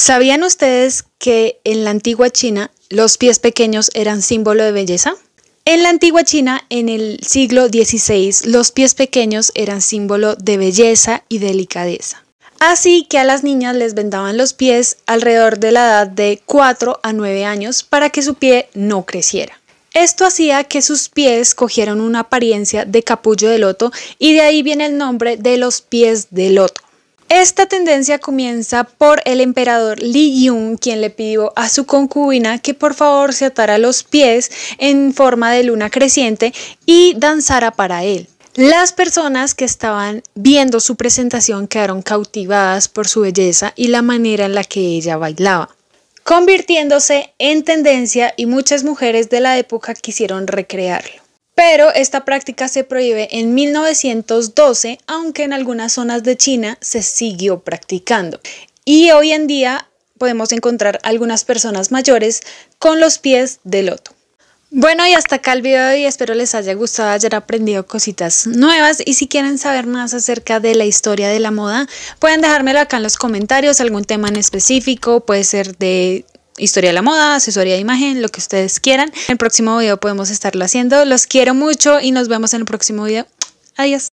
¿Sabían ustedes que en la antigua China los pies pequeños eran símbolo de belleza? En la antigua China, en el siglo XVI, los pies pequeños eran símbolo de belleza y delicadeza. Así que a las niñas les vendaban los pies alrededor de la edad de 4 a 9 años para que su pie no creciera. Esto hacía que sus pies cogieran una apariencia de capullo de loto y de ahí viene el nombre de los pies de loto. Esta tendencia comienza por el emperador Li Yun, quien le pidió a su concubina que por favor se atara los pies en forma de luna creciente y danzara para él. Las personas que estaban viendo su presentación quedaron cautivadas por su belleza y la manera en la que ella bailaba, convirtiéndose en tendencia y muchas mujeres de la época quisieron recrearlo pero esta práctica se prohíbe en 1912, aunque en algunas zonas de China se siguió practicando. Y hoy en día podemos encontrar algunas personas mayores con los pies de loto. Bueno, y hasta acá el video de hoy. Espero les haya gustado, hayan aprendido cositas nuevas. Y si quieren saber más acerca de la historia de la moda, pueden dejármelo acá en los comentarios. Algún tema en específico, puede ser de historia de la moda, asesoría de imagen, lo que ustedes quieran. En el próximo video podemos estarlo haciendo. Los quiero mucho y nos vemos en el próximo video. Adiós.